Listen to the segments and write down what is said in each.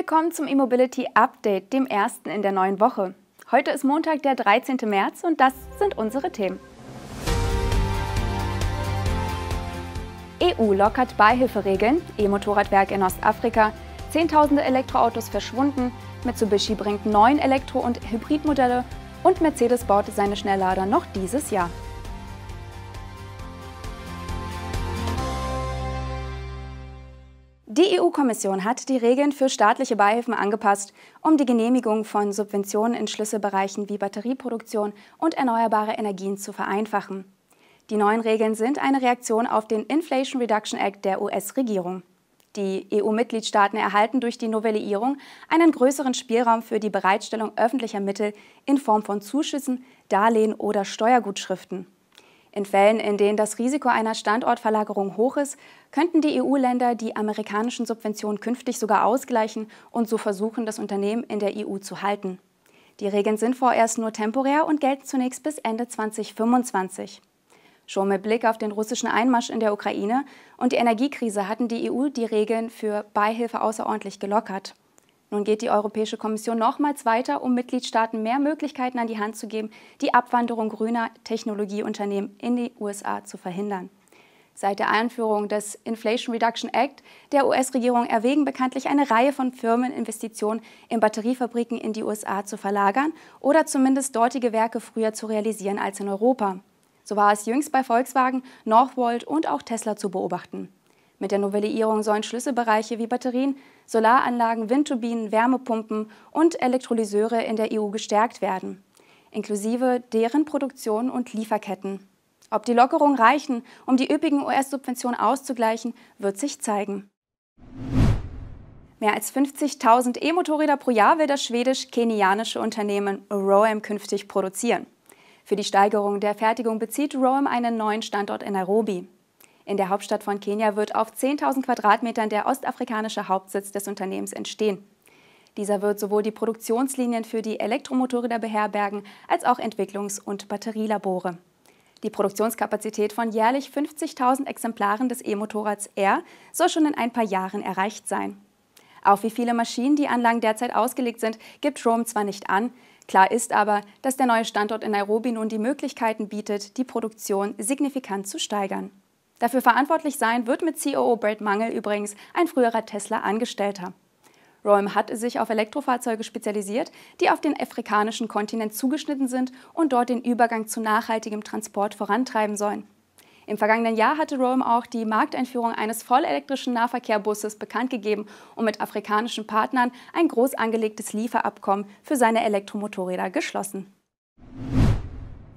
Willkommen zum E-Mobility Update, dem ersten in der neuen Woche. Heute ist Montag, der 13. März und das sind unsere Themen. EU lockert Beihilferegeln, E-Motorradwerk in Ostafrika, Zehntausende Elektroautos verschwunden, Mitsubishi bringt neun Elektro- und Hybridmodelle und Mercedes baut seine Schnelllader noch dieses Jahr. Die EU-Kommission hat die Regeln für staatliche Beihilfen angepasst, um die Genehmigung von Subventionen in Schlüsselbereichen wie Batterieproduktion und erneuerbare Energien zu vereinfachen. Die neuen Regeln sind eine Reaktion auf den Inflation Reduction Act der US-Regierung. Die EU-Mitgliedstaaten erhalten durch die Novellierung einen größeren Spielraum für die Bereitstellung öffentlicher Mittel in Form von Zuschüssen, Darlehen oder Steuergutschriften. In Fällen, in denen das Risiko einer Standortverlagerung hoch ist, könnten die EU-Länder die amerikanischen Subventionen künftig sogar ausgleichen und so versuchen, das Unternehmen in der EU zu halten. Die Regeln sind vorerst nur temporär und gelten zunächst bis Ende 2025. Schon mit Blick auf den russischen Einmarsch in der Ukraine und die Energiekrise hatten die EU die Regeln für Beihilfe außerordentlich gelockert. Nun geht die Europäische Kommission nochmals weiter, um Mitgliedstaaten mehr Möglichkeiten an die Hand zu geben, die Abwanderung grüner Technologieunternehmen in die USA zu verhindern. Seit der Einführung des Inflation Reduction Act der US-Regierung erwägen bekanntlich eine Reihe von Firmen, Investitionen in Batteriefabriken in die USA zu verlagern oder zumindest dortige Werke früher zu realisieren als in Europa. So war es jüngst bei Volkswagen, Northvolt und auch Tesla zu beobachten. Mit der Novellierung sollen Schlüsselbereiche wie Batterien, Solaranlagen, Windturbinen, Wärmepumpen und Elektrolyseure in der EU gestärkt werden, inklusive deren Produktion und Lieferketten. Ob die Lockerungen reichen, um die üppigen US-Subventionen auszugleichen, wird sich zeigen. Mehr als 50.000 E-Motorräder pro Jahr will das schwedisch-kenianische Unternehmen Roam künftig produzieren. Für die Steigerung der Fertigung bezieht Roam einen neuen Standort in Nairobi. In der Hauptstadt von Kenia wird auf 10.000 Quadratmetern der ostafrikanische Hauptsitz des Unternehmens entstehen. Dieser wird sowohl die Produktionslinien für die Elektromotorräder beherbergen, als auch Entwicklungs- und Batterielabore. Die Produktionskapazität von jährlich 50.000 Exemplaren des E-Motorrads R soll schon in ein paar Jahren erreicht sein. Auf wie viele Maschinen die Anlagen derzeit ausgelegt sind, gibt Rome zwar nicht an, klar ist aber, dass der neue Standort in Nairobi nun die Möglichkeiten bietet, die Produktion signifikant zu steigern. Dafür verantwortlich sein wird mit COO Brad Mangel übrigens ein früherer Tesla-Angestellter. Roem hat sich auf Elektrofahrzeuge spezialisiert, die auf den afrikanischen Kontinent zugeschnitten sind und dort den Übergang zu nachhaltigem Transport vorantreiben sollen. Im vergangenen Jahr hatte Roem auch die Markteinführung eines vollelektrischen Nahverkehrbusses bekannt gegeben und mit afrikanischen Partnern ein groß angelegtes Lieferabkommen für seine Elektromotorräder geschlossen.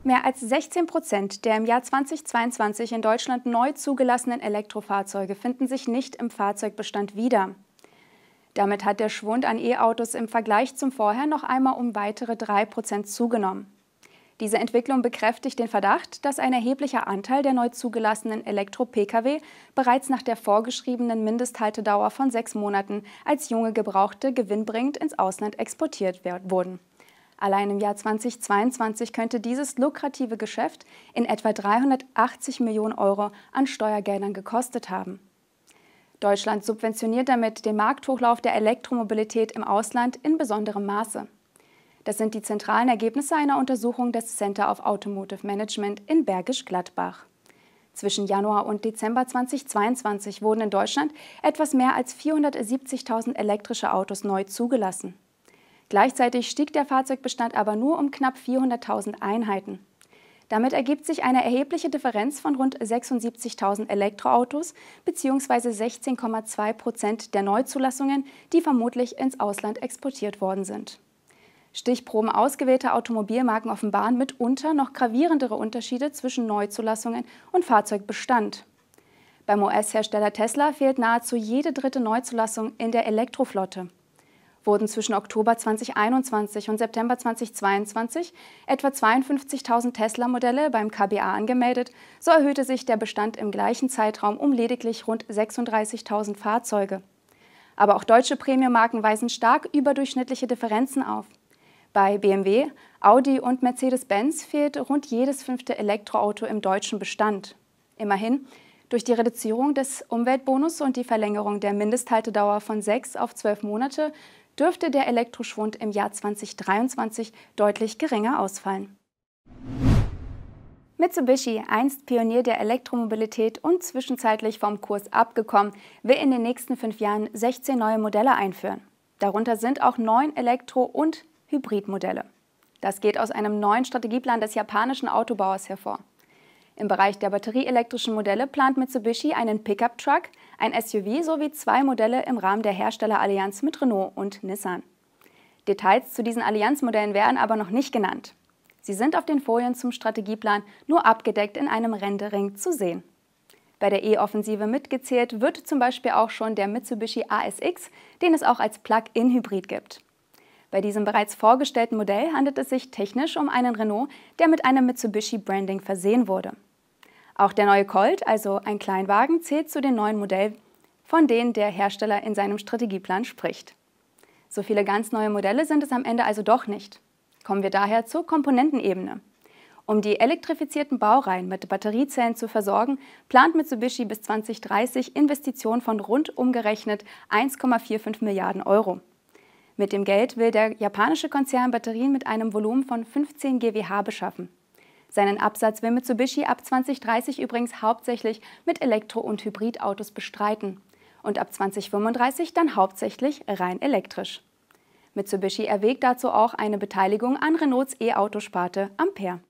Mehr als 16 Prozent der im Jahr 2022 in Deutschland neu zugelassenen Elektrofahrzeuge finden sich nicht im Fahrzeugbestand wieder. Damit hat der Schwund an E-Autos im Vergleich zum Vorher noch einmal um weitere 3 Prozent zugenommen. Diese Entwicklung bekräftigt den Verdacht, dass ein erheblicher Anteil der neu zugelassenen Elektro-Pkw bereits nach der vorgeschriebenen Mindesthaltedauer von sechs Monaten als junge Gebrauchte gewinnbringend ins Ausland exportiert wurden. Allein im Jahr 2022 könnte dieses lukrative Geschäft in etwa 380 Millionen Euro an Steuergeldern gekostet haben. Deutschland subventioniert damit den Markthochlauf der Elektromobilität im Ausland in besonderem Maße. Das sind die zentralen Ergebnisse einer Untersuchung des Center of Automotive Management in Bergisch Gladbach. Zwischen Januar und Dezember 2022 wurden in Deutschland etwas mehr als 470.000 elektrische Autos neu zugelassen. Gleichzeitig stieg der Fahrzeugbestand aber nur um knapp 400.000 Einheiten. Damit ergibt sich eine erhebliche Differenz von rund 76.000 Elektroautos bzw. 16,2 Prozent der Neuzulassungen, die vermutlich ins Ausland exportiert worden sind. Stichproben ausgewählter Automobilmarken offenbaren mitunter noch gravierendere Unterschiede zwischen Neuzulassungen und Fahrzeugbestand. Beim US-Hersteller Tesla fehlt nahezu jede dritte Neuzulassung in der Elektroflotte wurden zwischen Oktober 2021 und September 2022 etwa 52.000 Tesla-Modelle beim KBA angemeldet, so erhöhte sich der Bestand im gleichen Zeitraum um lediglich rund 36.000 Fahrzeuge. Aber auch deutsche Premium-Marken weisen stark überdurchschnittliche Differenzen auf. Bei BMW, Audi und Mercedes-Benz fehlt rund jedes fünfte Elektroauto im deutschen Bestand. Immerhin, durch die Reduzierung des Umweltbonus und die Verlängerung der Mindesthaltedauer von sechs auf zwölf Monate dürfte der Elektroschwund im Jahr 2023 deutlich geringer ausfallen. Mitsubishi, einst Pionier der Elektromobilität und zwischenzeitlich vom Kurs abgekommen, will in den nächsten fünf Jahren 16 neue Modelle einführen. Darunter sind auch neun Elektro- und Hybridmodelle. Das geht aus einem neuen Strategieplan des japanischen Autobauers hervor. Im Bereich der batterieelektrischen Modelle plant Mitsubishi einen Pickup-Truck, ein SUV sowie zwei Modelle im Rahmen der Herstellerallianz mit Renault und Nissan. Details zu diesen Allianzmodellen werden aber noch nicht genannt. Sie sind auf den Folien zum Strategieplan nur abgedeckt in einem Rendering zu sehen. Bei der E-Offensive mitgezählt wird zum Beispiel auch schon der Mitsubishi ASX, den es auch als Plug-in-Hybrid gibt. Bei diesem bereits vorgestellten Modell handelt es sich technisch um einen Renault, der mit einem Mitsubishi-Branding versehen wurde. Auch der neue Colt, also ein Kleinwagen, zählt zu den neuen Modellen, von denen der Hersteller in seinem Strategieplan spricht. So viele ganz neue Modelle sind es am Ende also doch nicht. Kommen wir daher zur Komponentenebene. Um die elektrifizierten Baureihen mit Batteriezellen zu versorgen, plant Mitsubishi bis 2030 Investitionen von rund umgerechnet 1,45 Milliarden Euro. Mit dem Geld will der japanische Konzern Batterien mit einem Volumen von 15 GWh beschaffen. Seinen Absatz will Mitsubishi ab 2030 übrigens hauptsächlich mit Elektro- und Hybridautos bestreiten und ab 2035 dann hauptsächlich rein elektrisch. Mitsubishi erwägt dazu auch eine Beteiligung an Renaults E-Autosparte Ampere.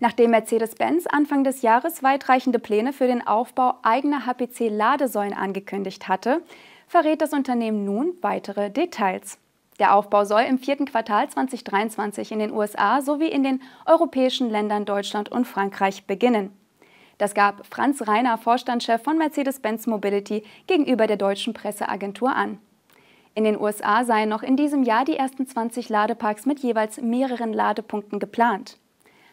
Nachdem Mercedes-Benz Anfang des Jahres weitreichende Pläne für den Aufbau eigener HPC-Ladesäulen angekündigt hatte, verrät das Unternehmen nun weitere Details. Der Aufbau soll im vierten Quartal 2023 in den USA sowie in den europäischen Ländern Deutschland und Frankreich beginnen. Das gab Franz Reiner, Vorstandschef von Mercedes-Benz Mobility, gegenüber der deutschen Presseagentur an. In den USA seien noch in diesem Jahr die ersten 20 Ladeparks mit jeweils mehreren Ladepunkten geplant.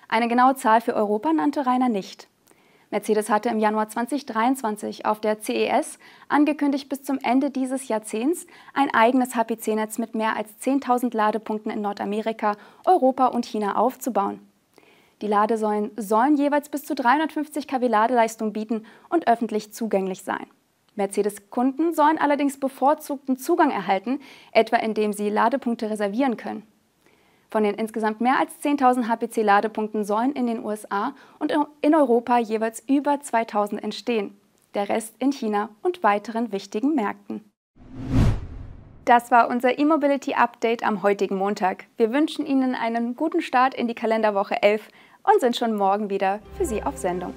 Eine genaue Zahl für Europa nannte Rainer nicht. Mercedes hatte im Januar 2023 auf der CES angekündigt, bis zum Ende dieses Jahrzehnts ein eigenes HPC-Netz mit mehr als 10.000 Ladepunkten in Nordamerika, Europa und China aufzubauen. Die Ladesäulen sollen jeweils bis zu 350 kW Ladeleistung bieten und öffentlich zugänglich sein. Mercedes-Kunden sollen allerdings bevorzugten Zugang erhalten, etwa indem sie Ladepunkte reservieren können. Von den insgesamt mehr als 10.000 HPC-Ladepunkten sollen in den USA und in Europa jeweils über 2.000 entstehen, der Rest in China und weiteren wichtigen Märkten. Das war unser E-Mobility Update am heutigen Montag. Wir wünschen Ihnen einen guten Start in die Kalenderwoche 11 und sind schon morgen wieder für Sie auf Sendung.